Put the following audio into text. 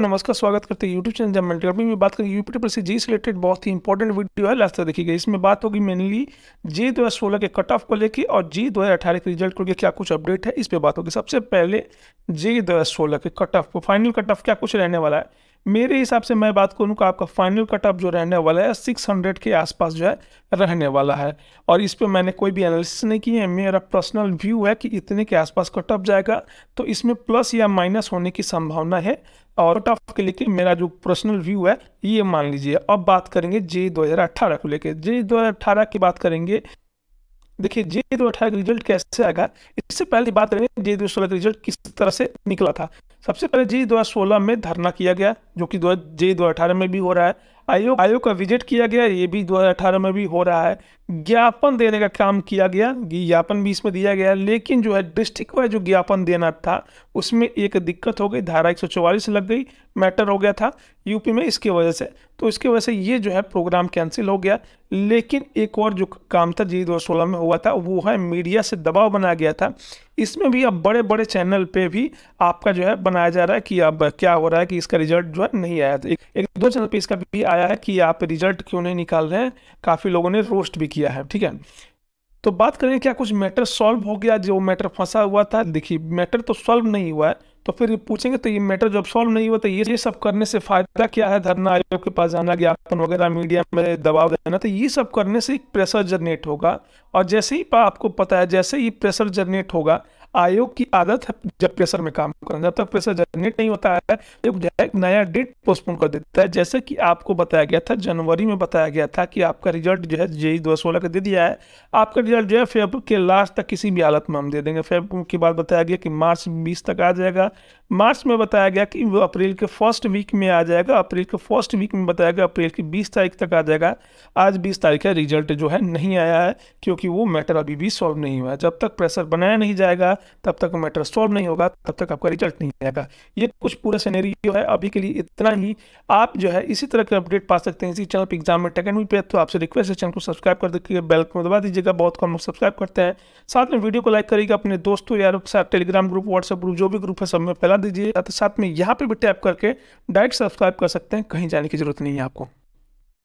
नमस्कार स्वागत करते हैं यूट्यूब चैनल जब अभी भी बात करें यूपी पर जी से रिलेटेड बहुत ही इंपॉर्टेंट वीडियो है लास्ट तक देखिएगा इसमें बात होगी मेनली जे सोलह के कट ऑफ को लेकर और जे अठारह के रिजल्ट को लेकर क्या कुछ अपडेट है इस पर बात होगी सबसे पहले जे सोलह के कट ऑफ को फाइनल कट ऑफ क्या कुछ रहने वाला है मेरे हिसाब से मैं बात करूँ का आपका फाइनल कटअप जो रहने वाला है सिक्स हंड्रेड के आसपास जो है रहने वाला है और इस पर मैंने कोई भी एनालिसिस नहीं की है मेरा पर्सनल व्यू है कि इतने के आसपास कटअप जाएगा तो इसमें प्लस या माइनस होने की संभावना है और कट के लेके मेरा जो पर्सनल व्यू है ये मान लीजिए अब बात करेंगे जे अट्ठारह को लेकर जे 2018 की बात करेंगे देखिए जे दो अठारह का रिजल्ट कैसे आएगा इससे पहले बात करेंगे जे दो सोलह का रिजल्ट किस तरह से निकला था सबसे पहले जी सोलह में धरना किया गया जो कि दो जी अठारह में भी हो रहा है आयोग आयोग का विजिट किया गया ये भी दो हज़ार अठारह में भी हो रहा है ज्ञापन देने का काम किया गया ज्ञापन भी इसमें दिया गया लेकिन जो है डिस्ट्रिक्ट वाइज जो ज्ञापन देना था उसमें एक दिक्कत हो गई धारा एक लग गई मैटर हो गया था यूपी में इसकी वजह से तो इसकी वजह से ये जो है प्रोग्राम कैंसिल हो गया लेकिन एक और जो काम था जी दो सोलह में हुआ था वो है मीडिया से दबाव बनाया गया था इसमें भी अब बड़े बड़े चैनल पे भी आपका जो है बनाया जा रहा है कि अब क्या हो रहा है कि इसका रिजल्ट जो है नहीं आया था एक, एक दो चैनल पे इसका भी आया है कि आप रिजल्ट क्यों नहीं निकाल रहे हैं काफ़ी लोगों ने रोस्ट भी किया है ठीक है तो बात करें क्या कुछ मैटर सॉल्व हो गया जो मैटर फंसा हुआ था देखिए मैटर तो सॉल्व नहीं हुआ है तो फिर पूछेंगे तो ये मैटर जब सॉल्व नहीं हुआ तो ये ये सब करने से फायदा क्या है धरना आयोग के पास जाना ज्ञापन वगैरह मीडिया में दबाव देना तो ये सब करने से एक प्रेशर जनरेट होगा और जैसे ही आपको पता है जैसे ही प्रेशर जनरेट होगा आयोग की आदत है जब प्रेशर में काम करना जब तक पैसा जनरेट नहीं होता है तो डायरेक्ट नया डेट पोस्टपोन कर देता है जैसे कि आपको बताया गया था जनवरी में बताया गया था कि आपका रिजल्ट जो है जेई e e दो सोलह का दे दिया है आपका रिजल्ट जो है फेब के लास्ट तक किसी भी हालत में हम दे देंगे फेब के बाद बताया गया कि मार्च बीस तक आ जाएगा मार्च में बताया गया कि वो अप्रैल के फर्स्ट वीक में आ जाएगा अप्रैल के फर्स्ट वीक में बताया गया अप्रैल की बीस तारीख तक आ जाएगा आज बीस तारीख का रिजल्ट जो है नहीं आया है क्योंकि वो मैटर अभी भी सॉल्व नहीं हुआ है जब तक प्रेशर बनाया नहीं जाएगा तब तक मैटर सॉल्व नहीं होगा तब तक आपका रिजल्ट नहीं आएगा ये कुछ पूरा सिनेरियो है अभी के लिए इतना ही आप जो है इसी तरह के अपडेट पा सकते हैं इसी चैनल पर एग्जाम में टेकनवी पे तो आपसे रिक्वेस्ट है चैनल को सब्सक्राइब कर देखिए बेल को दबा दीजिएगा बहुत कम लोग सब्सक्राइब करते हैं साथ में वीडियो को लाइक करिएगा अपने दोस्तों यार टेलीग्राम ग्रुप व्हाट्सएप ग्रुप जो भी ग्रुप है सब में फैला दीजिए साथ में यहाँ पर भी टैप करके डायरेक्ट सब्सक्राइब कर सकते हैं कहीं जाने की जरूरत नहीं है आपको